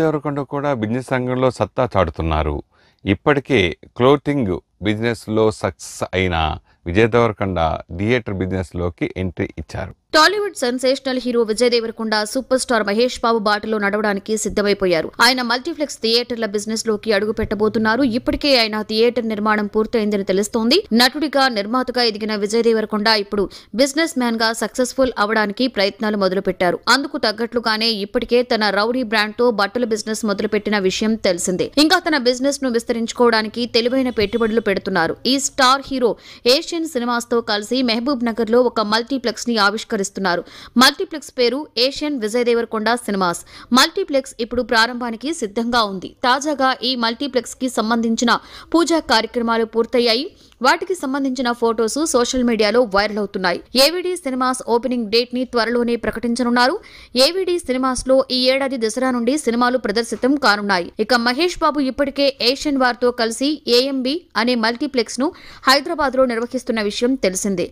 దేవరకొండ కూడా బిజినెస్ రంగంలో సత్తా చాటుతున్నారు ఇప్పటికే క్లోతింగ్ బిజినెస్లో సక్సెస్ అయిన విజయ దేవరకొండ థియేటర్ బిజినెస్లోకి ఎంట్రీ ఇచ్చారు Tollywood sensational hero Vijay Deverakonda super star Mahesh Babu బాటలో నడవడానికి సిద్ధమైపోయారు ఆయన మల్టీప్లెక్స్ థియేటర్ల బిజినెస్ లోకి అడుగు పెట్టబోతున్నారు ఇప్పటికే ఆయన థియేటర్ నిర్మాణం పూర్తయిందని తెలుస్తోంది నటుడిగా నిర్మాతగా ఎదిగిన విజయ్ దేవరకొండ ఇప్పుడు బిజినెస్ మ్యాన్ గా సక్సెస్ఫుల్ అవడానికి ప్రయత్నాలు మొదలుపెట్టారు అందుకు తగ్గట్లుగానే ఇప్పటికే తన రౌడీ బ్రాండ్ తో బట్టల బిజినెస్ మొదలుపెట్టిన విషయం తెలిసిందే ఇంకా తన బిజినెస్ ను విస్తరించుకోవడానికి తెలివైన పెట్టుబడులు పెడుతున్నారు ఈ స్టార్ హీరో ఏషియన్ సినిమాస్ తో కలిసి మహబూబ్ నగర్ లో ఒక మల్టీప్లెక్స్ ని ఆవిష్కరించారు ఆవిష్కరిస్తున్నారు మల్టీప్లెక్స్ పేరు Asian Vijay Deverakonda cinemas multiplex ఇప్పుడు ప్రారంభానికి సిద్ధంగా ఉంది తాజాగా ఈ మల్టీప్లెక్స్ కి సంబంధించిన పూజా కార్యక్రమాలు పూర్తయ్యాయి వాటికి సంబంధించిన ఫోటోస్ సోషల్ మీడియాలో వైరల్ అవుతున్నాయి ఏవిడి సినిమాస్ ఓపెనింగ్ డేట్ ని త్వరలోనే ప్రకటించనున్నారు ఏవిడి సినిమాస్ లో ఈ ఏడాది దసరా నుండి సినిమాలు ప్రదర్శితం కానున్నాయి ఇక మహేష్ బాబు ఇప్పటికే ఏషియన్ తో కలిసి ఏఎంబి అనే మల్టీప్లెక్స్ ను హైదరాబాద్ లో నిర్వహిస్తున్న విషయం తెలిసిందే